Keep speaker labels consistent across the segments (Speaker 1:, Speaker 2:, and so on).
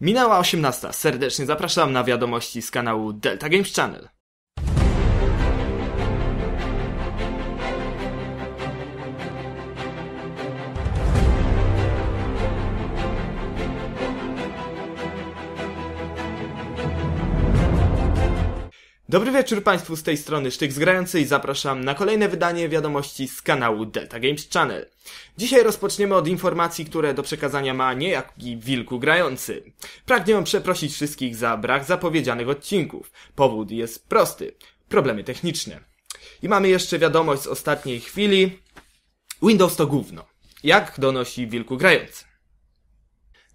Speaker 1: Minęła 18. Serdecznie zapraszam na wiadomości z kanału Delta Games Channel. Dobry wieczór Państwu z tej strony Sztyk Grający i zapraszam na kolejne wydanie wiadomości z kanału Delta Games Channel. Dzisiaj rozpoczniemy od informacji, które do przekazania ma niejaki Wilku Grający. Pragnę przeprosić wszystkich za brak zapowiedzianych odcinków. Powód jest prosty. Problemy techniczne. I mamy jeszcze wiadomość z ostatniej chwili. Windows to gówno. Jak donosi Wilku Grający.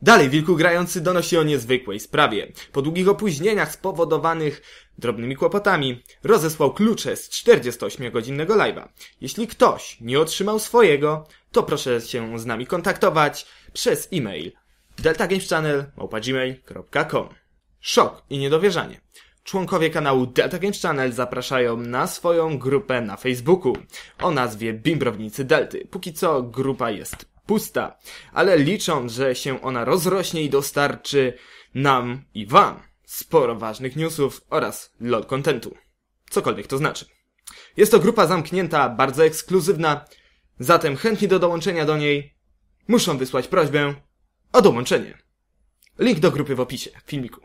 Speaker 1: Dalej wilku grający donosi o niezwykłej sprawie. Po długich opóźnieniach spowodowanych drobnymi kłopotami rozesłał klucze z 48-godzinnego live'a. Jeśli ktoś nie otrzymał swojego, to proszę się z nami kontaktować przez e-mail deltagameschannel.gmail.com Szok i niedowierzanie. Członkowie kanału Delta Games Channel zapraszają na swoją grupę na Facebooku o nazwie Bimbrownicy Delty. Póki co grupa jest pusta, ale licząc, że się ona rozrośnie i dostarczy nam i wam sporo ważnych newsów oraz lot contentu. Cokolwiek to znaczy. Jest to grupa zamknięta, bardzo ekskluzywna, zatem chętni do dołączenia do niej muszą wysłać prośbę o dołączenie. Link do grupy w opisie filmiku.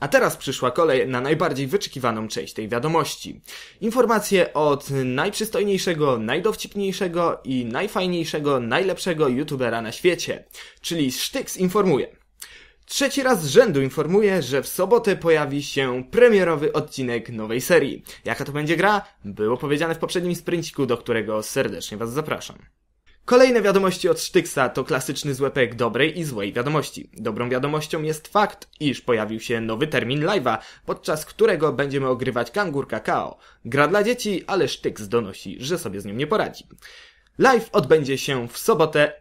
Speaker 1: A teraz przyszła kolej na najbardziej wyczekiwaną część tej wiadomości. Informacje od najprzystojniejszego, najdowcipniejszego i najfajniejszego, najlepszego youtubera na świecie. Czyli Sztyks informuje. Trzeci raz z rzędu informuję, że w sobotę pojawi się premierowy odcinek nowej serii. Jaka to będzie gra? Było powiedziane w poprzednim sprinciku, do którego serdecznie Was zapraszam. Kolejne wiadomości od Sztyksa to klasyczny złepek dobrej i złej wiadomości. Dobrą wiadomością jest fakt, iż pojawił się nowy termin live'a, podczas którego będziemy ogrywać Kangur Kakao. Gra dla dzieci, ale Sztyks donosi, że sobie z nim nie poradzi. Live odbędzie się w sobotę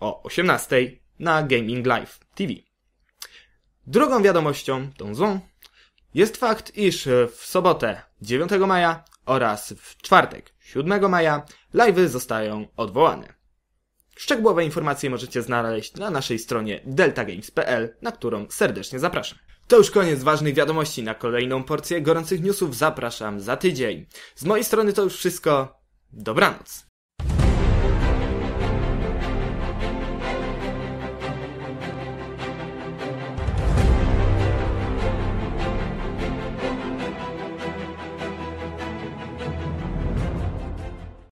Speaker 1: o 18 na Gaming Live TV. Drugą wiadomością, tą złą, jest fakt, iż w sobotę 9 maja oraz w czwartek 7 maja live'y zostają odwołane. Szczegółowe informacje możecie znaleźć na naszej stronie deltagames.pl, na którą serdecznie zapraszam. To już koniec ważnych wiadomości. Na kolejną porcję gorących newsów zapraszam za tydzień. Z mojej strony to już wszystko. Dobranoc.